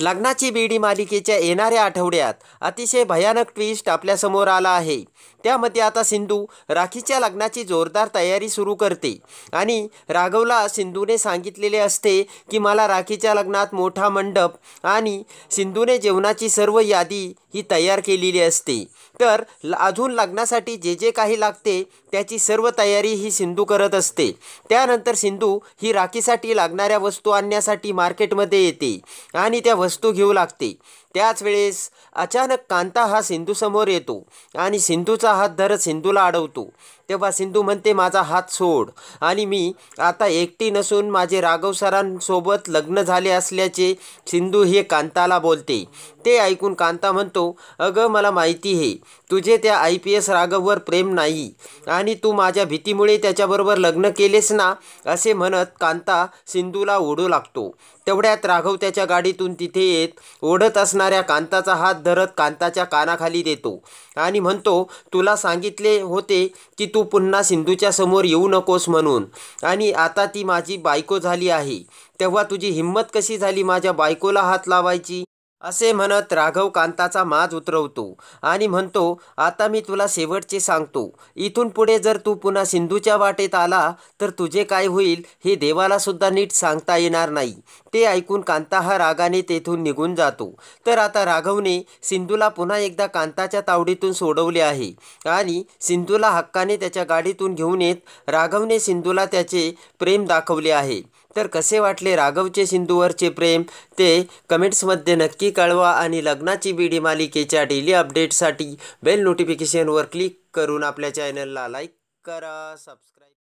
लग्नाची बेडी मालिकेच्या येणाऱ्या आठवड्यात अतिशय भयानक ट्विस्ट आपल्यासमोर आला आहे त्यामध्ये आता सिंधू राखीच्या लग्नाची जोरदार तयारी सुरू करते आणि राघवला सिंधूने सांगितलेले असते की मला राखीच्या लग्नात मोठा मंडप आणि सिंधूने जेवणाची सर्व यादी ही तयार केलेली असते तर अजून लग्नासाठी जे जे काही लागते त्याची सर्व तयारी ही सिंधू करत असते त्यानंतर सिंधू ही राखीसाठी लागणाऱ्या वस्तू आणण्यासाठी मार्केटमध्ये येते आणि त्या वस्तू घेऊ लागते त्याच वेळेस अचानक कांता हा समोर येतो आणि सिंधूचा हात धरत सिंधूला अडवतो तेव्हा सिंधू म्हणते माझा हात सोड आणि मी आता एकटी नसून माझे राघव सरांसोबत लग्न झाले असल्याचे सिंधू हे कांताला बोलते ते ऐकून कांता म्हणतो अगं मला माहिती आहे तुझे त्या आय पी एस राघववर प्रेम नाही आणि तू माझ्या भीतीमुळे त्याच्याबरोबर लग्न केलेस ना असे म्हणत कांता सिंधूला ओढू लागतो तेवढ्यात राघव त्याच्या गाडीतून तिथे येत ओढत असणार असणाऱ्या कांताचा हात धरत कांताच्या कानाखाली देतो आणि म्हणतो तुला सांगितले होते की तू पुन्हा सिंधूच्या समोर येऊ नकोस म्हणून आणि आता ती माझी बायको झाली आहे तेव्हा तुझी हिंमत कशी झाली माझ्या बायकोला हात लावायची असे म्हणत राघव कांताचा माज उतरवतो आणि म्हणतो आता मी तुला शेवटचे सांगतो इथून पुढे जर तू पुन्हा सिंधूच्या वाटेत आला तर तुझे काय होईल हे देवाला सुद्धा नीट सांगता येणार नाही ते ऐकून कांता हा रागाने तेथून निघून जातो तर आता राघवने सिंधूला पुन्हा एकदा कांताच्या तावडीतून सोडवले आहे आणि सिंधूला हक्काने त्याच्या गाडीतून घेऊन येत राघवने सिंधूला त्याचे प्रेम दाखवले आहे तर कसे वाटले राघवचे सिंधूवरचे प्रेम ते कमेंट्समध्ये नक्की कळवा आणि लग्नाची बीडी मालिकेच्या डेली अपडेटसाठी बेल नोटिफिकेशनवर क्लिक करून आपल्या चॅनलला लाईक करा सबस्क्राईब